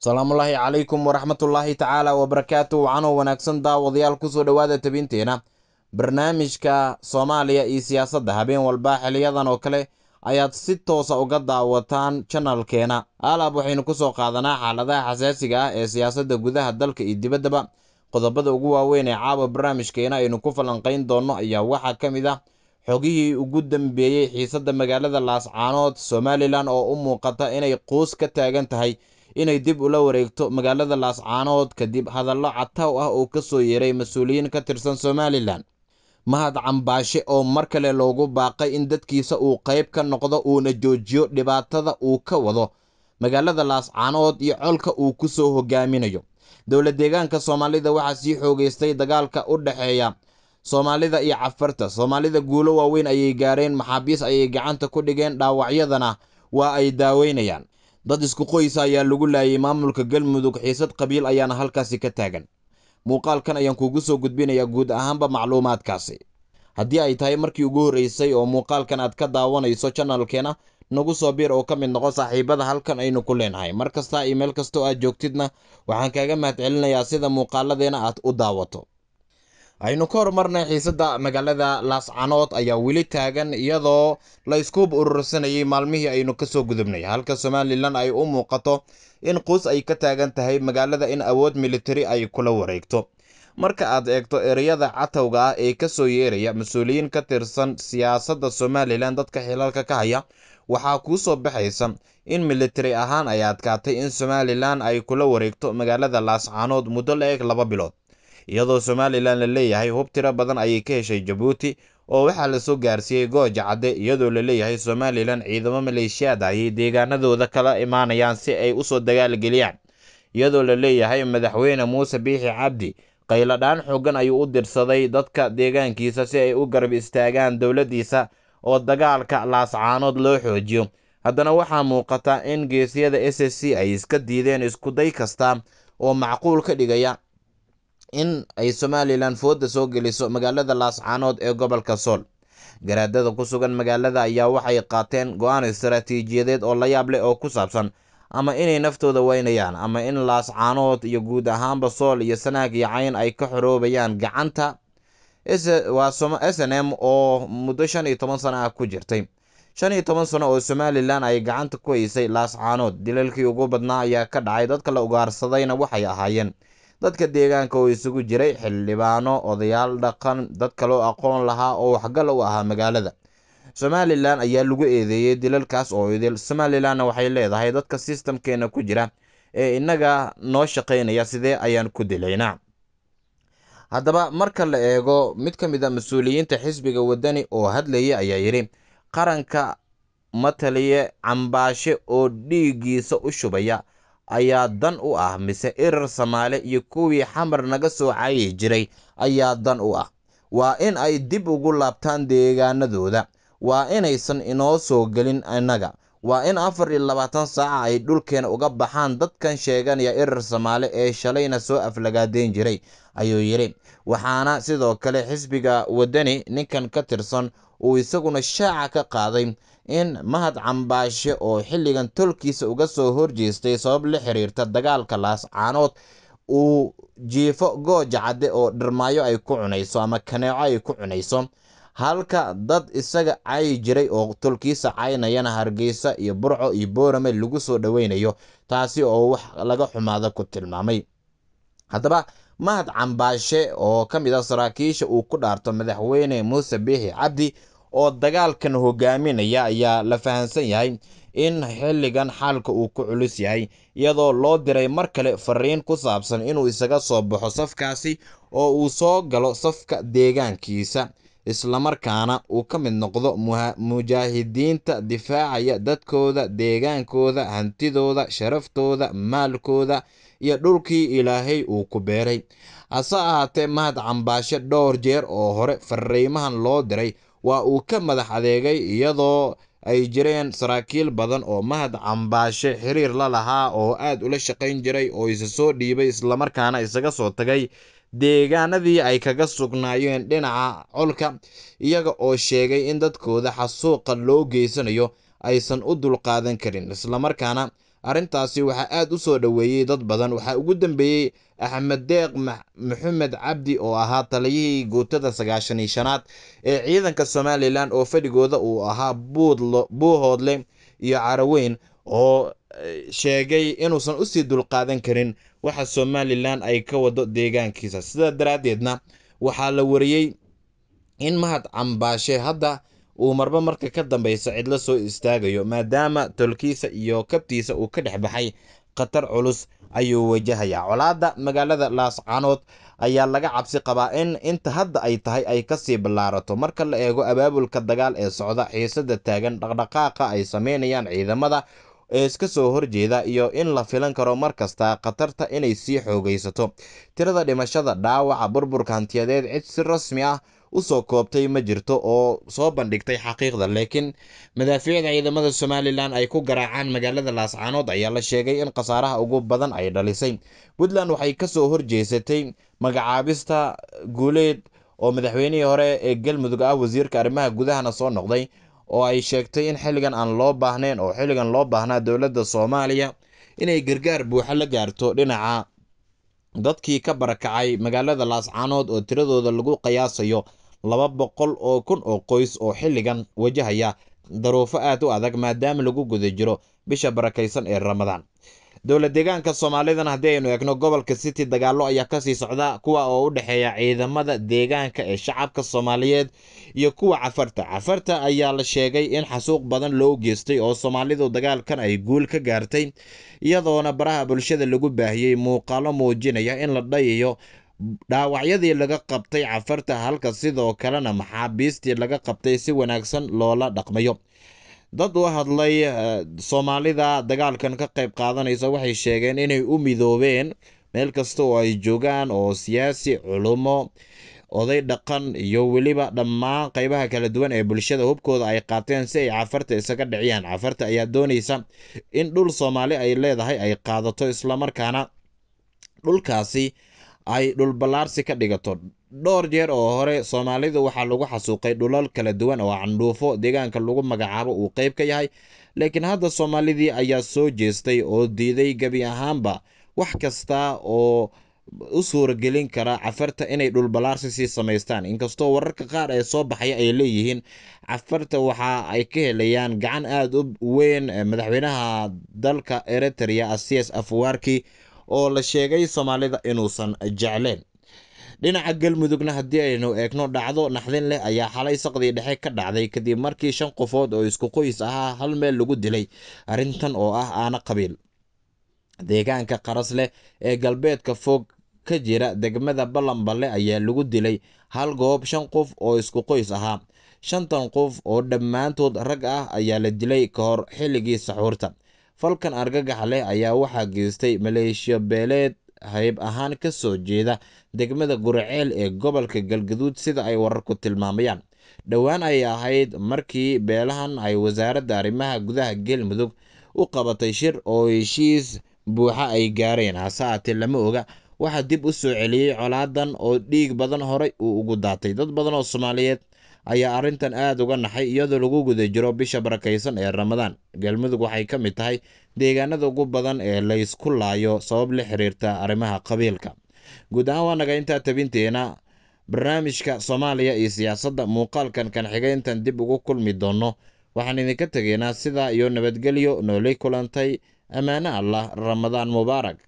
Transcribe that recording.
asalaamullaahi calaykum waraxmatullaahi tacaala wabarakaatu wacano wanaagsan daawadayaal kusoo dhowaada tabiinteena barnaamijka soomaaliya iyo siyaasadda habeen walba xiliyadan oo kale ayaad si toosa uga daawataan janalkeena alaab waxaynu ku soo qaadanaa xaaladaha xasaasiga ah ee siyaasadda gudaha dalka iyo dibaddaba qodobada ugu waaweyn ee caawa barnaamijkeena aynu ku falanqayn doonno ayaa waxaa ka mid ah xogihii ugu dambeeyey xiisadda magaalada laascaanood somalilan oo u muuqata inay quus ka taagan tahay inay dib ula wareegto magaalada laascaanood kadib hadallo cataw ah oo ka soo yeeray mas-uuliyiin ka tirsan somalilan mahad cambaashe oo mar kale loogu baaqay in dadkiisa uu qayb ka noqdo uuna joojiyo dhibaatada uu ka wado magaalada laascaanood iyo colka uu ku soo hogaaminayo dowlad deegaanka soomaalida waxaa sii xoogaystay dagaalka u dhexeeya soomaalida iyo cafarta soomaalida guulo waaweyn ayay gaareen maxaabiis ayay gacanta ku dhigeen dhaawacyadana waa ay daaweynayaan dad isku qoysa ayaa lagu laayay maamulka galmudug xiisad qabiil ayaana halkaasi ka taagan muuqaalkan ayaan kuugu soo gudbinayaa guud ahaanba macluumaadkaasi haddii ay tahay markii ugu horreysay oo muuqaalkan aad ka daawanayso janalkeena nagu soo biir oo ka mid noqo saaxiibada halkan aynu ku leenahay mar kastaa iyo meel kastoo aad joogtidna waxaan kaaga mahad celinayaa sida muuqaaladeenna aad u daawato aynu ka horumarnay xiisadda magaalada laascanood ayaa weli taagan iyadoo la iskuub urursanayay maalmihii aynu ka soo gudubnay halka somalilan ay u muuqato in quus ay ka taagan tahay magaalada in awood militari ay kula wareegto marka aad eegto ereyada catowga ah ee ka soo yeeraya mas-uuliyiin ka tirsan siyaasadda somalilan dadka xilalka ka haya waxaa kuu soo baxaysa in militari ahaan ay adkaatay in somalilan ay kula wareegto magaalada laascanood muddo la eg laba bilood iyadoo somalilan la leeyahay hub tiro badan ayay ka heshay jabuuti oo waxaa lasoo gaarsiiyey gooja cadde iyadoo laleeyahay somalilan ciidamo maleeshiyaad ayay deegaanadooda kala imaanayaan si ay usoo geliyaan iyadoo la leeyahay madaxweyne muuse biixi cabdi qayladhaan xooggan ayuu u dirsaday dadka deegaankiisa si ay u garab istaagaan dowladdiisa oo dagaalka laascaanood loo xoojiyo haddana waxaa muuqata in geesiyada s s c ay iska diideen iskuday kasta oo macquul ka dhigaya in ay somalilan fooda soo geliso magaalada laascaanood ee gobolka sool garaadada ku sugan magaalada ayaa waxay qaateen go-aan istaraatiijiyadeed oo la yaab oo ku saabsan ama inay naftooda weynayaan ama in laascaanood iyo guud ahaanba sool iyo sanaag iyo cayn ay ka xoroobayaan gacanta s n m oo muddo shan iyo toban sano ah ku jirtay shan iyo toban sano oo somalilan ay gacanta ku haysay laascaanood dilalkii ugu badnaa ayaa ka dhacay dadka la ugaarsadayna waxay ahaayeen dadka deegaanka oo isugu jiray xildhibaano odayaal dhaqan dad kaloo aqoon lahaa oo waxgal u ahaa magaalada somalilan ayaa lagu eedeeyey dilalkaas oo idil somalilanna waxay leedahay dadka sistamkeena ku jira ee innaga noo shaqaynaya sidee ayaan ku dilaynaa haddaba marka la eego mid ka mid a ah mas-uuliyiinta xisbiga waddani oo hadlayay ayaa yidhi qaranka mataliye cambaashe oo dhiiggiisa u shubaya ayaa dan u ah mise irar samaale iyo kuwii xamar naga soo cayi jiray ayaa dan u ah waa in ay dib ugu laabtaan deegaanadooda waa inaysan inoo soo gelin innaga waa in afar iyo labaatan saaca ay dhulkeena uga baxaan dadkan sheeganaya irar samaale ee shalayna soo aflagaadeyn jiray ayuu yidhi waxaana sidoo kale xisbiga waddani ninkan ka tirsan uu isaguna shaaca ka qaaday in mahad cambaashe oo xilligan tolkiisa uga soo horjeestay sabab la xiriirta dagaalka laascaanood uu jiifo gooja cadde oo dhirmaayo ay ku cunayso ama kaneeco ay ku cunayso halka dad isaga caayi jiray oo tolkiisa caynayana hargeysa iyo burco iyo boorame lagu soo dhoweynayo taasi oo wax laga xumaada ku tilmaamay haddaba mahad cambaashe oo ka mid a ah saraakiisha uu ku dhaarto madaxweyne muuse biixi cabdi oo dagaalkan hogaaminaya ayaa la fahansan yahay in xilligan xaalka uu ku culus yahay iyadoo loo diray mar kale fariin ku saabsan inuu isaga soo baxo safkaasi oo uu soo galo safka deegaankiisa islamarkaana uu ka mid noqdo mujaahidiinta difaacaya dadkooda deegaankooda hantidooda sharaftooda maalkooda iyo dhulkii ilaahay uu ku beeray hase ahaatee mahad cambaashe dhowr jeer oo hore fariimahan loo diray waa uu ka madax adeegay iyadoo ay jireen saraakiil badan oo mahad cambaashe xiriir la lahaa oo aad ula shaqayn jiray oo isa soo dhiibay islamarkaana isaga soo tagay deegaanadii ay kaga sugnaayeen dhinaca colka iyaga oo sheegay in dadkooda xasuuqa loo geysanayo aysan u dulqaadan karin islamarkaana arrintaasi waxaa aad u soo dhoweeyey dad badan waxaa ugu dambeeyey axmed deeq maxamed cabdi oo ahaa taliyihii guutada sagaashan iyo shanaad ee ciidanka somalilan oo fadhigooda uu ahaa buuhoodle iyo caraweyn oo eh, sheegay inuusan usii dulqaadan karin waxa somalilan ay ka wado deegaankiisa sidaa daraaddeedna waxaa la wariyey in mahad cambaashe hadda uu marba marka ka dambeysa cidlo soo istaagayo maadaama tolkiisa iyo kabtiisa uu ka dhex baxay khatar culus ayuu wajahayaa colaadda magaalada laascanood ayaa laga cabsi qabaa in inta hadda ay tahay ay kasii ballaarato marka la eego abaabulka dagaal ee socda xiisada taagan dhaqdhaqaaqa ay sameynayaan ciidamada ee iska soo horjeeda iyo in la filan karo mar kasta khatarta inay sii xoogaysato tirada dhimashada dhaawaca burburka hantiyadeed cid si rasmi ah usoo koobtay ma jirto oo soo bandhigtay xaqiiqda laakiin madaafiicda ciidamada somalilan ay ku garaacaan magaalada laascaanood ayaa la sheegay in khasaaraha ugu badan ay dhalisay puntland waxay kasoo horjeesatay magacaabista guuleed oo madaxweynihii hore ee galmudug ah wasiirka arrimaha gudahana soo noqday oo ay sheegtay in xilligan aan loo baahnayn oo xilligan loo baahnaa dowladda soomaaliya inay gargaar buuxa la gaarto dhinaca dadkii ka barakacay magaalada laascaanood oo tiradooda lagu qiyaasayo laba boqol oo kun oo qoys oo xilligan wajahaya daruufo aad u adag maadaama lagu guda jiro bisha barakaysan ee ramadaan dowla deegaanka soomaalidana haddii aynu egno gobolka city dagaallo ayaa kasii socda kuwa oo u dhexeeya ciidamada deegaanka ee shacabka soomaaliyeed iyo kuwa cafarta cafarta ayaa la sheegay in xasuuq badan loo geystay oo soomaalidu dagaalkan ay guul ka gaartay iyadoona baraha bulshada lagu baahiyey muuqaalo muujinaya in la dhayayo dhaawacyadii laga qabtay cafarta halka sidoo kalena maxaabiistii laga qabtay si wanaagsan loola dhaqmayo dad u hadlay eh, soomaalida dagaalkan ka qayb qaadanaysa waxay sheegeen inay u midoobeen meel kasta oo ay joogaan oo siyaasi culummo oday dhaqan iyo weliba dhammaan qaybaha kala duwan ee bulshada hubkooda ay qaateen si ay cafarta isaga dhiciyaan cafarta ayaa doonaysa in dhul soomaali ay leedahay ay qaadato islamarkaana dhulkaasi ay dhulballaarsi ka dhigato dhowr jeer oo hore soomaalidu waxaa lagu xasuuqay dhulal kala duwan oo candhuufo deegaanka lagu magacaabo uu qayb ka yahay laakiin hadda soomaalidii ayaa soo jeestay oo diiday gebi ahaanba wax kasta oo u suuragelin kara cafarta inay dhulballaarsi sii samaystaan inkastoo wararka qaar ee soo baxaya ay leeyihiin cafarta waxa ay ka helayaan gacan aada u weyn eh, madaxweynaha dalka eritrea asias afwaarki oo la sheegay soomaalida inuusan jecleen dhinaca galmudugna haddii aynu eegno dhacdo naxdin leh ayaa xalay saqdii dhexe ka dhacday kadib markii shan qofood oo isku qoys ahaa hal meel lagu dilay arrintan oo ah aana qabiil deegaanka qaras leh ee galbeedka fog ka jira degmada ballanballe ayaa lagu dilay hal goob shan qof oo isku qoys ahaa shantan qof oo dhammaantood rag ah ayaa la dilay ka hor xilligii saxuurta Falkan argagax leh ayaa waxaa geystay maleeshiyo beeleed hayb ahaan ka soo jeeda degmada Guriceel ee gobolka Galgaduud sida ay wararku tilmaamayaan dhowaan ayay ahayd markii beelahan ay wasaaradda arrimaha gudaha Galmudug u qabatay shir oo heshiis buuxa ay gaareen hase haatee lama oga waxaa dib u soo celiyey colaadan oo dhiig badan horay uu ugu daatay dad badan oo Soomaaliyeed ayaa arrintan aada uga naxay iyadoo lagu guda jiro bisha barakaysan ee ramadaan galmudug waxay ka mid tahay deegaanada ugu badan ee laysku laayo sabab la xiriirta arrimaha qabiilka guud ahaan waa naga intaa tabinteena barnaamijka soomaaliya iyo siyaasadda muuqaalkan kan xigayntan dib ugu kulmi doonno waxaan idinka tegaynaa sidaa iyo nabadgelyo noolay kulantay ammaano allah ramadaan mubaarak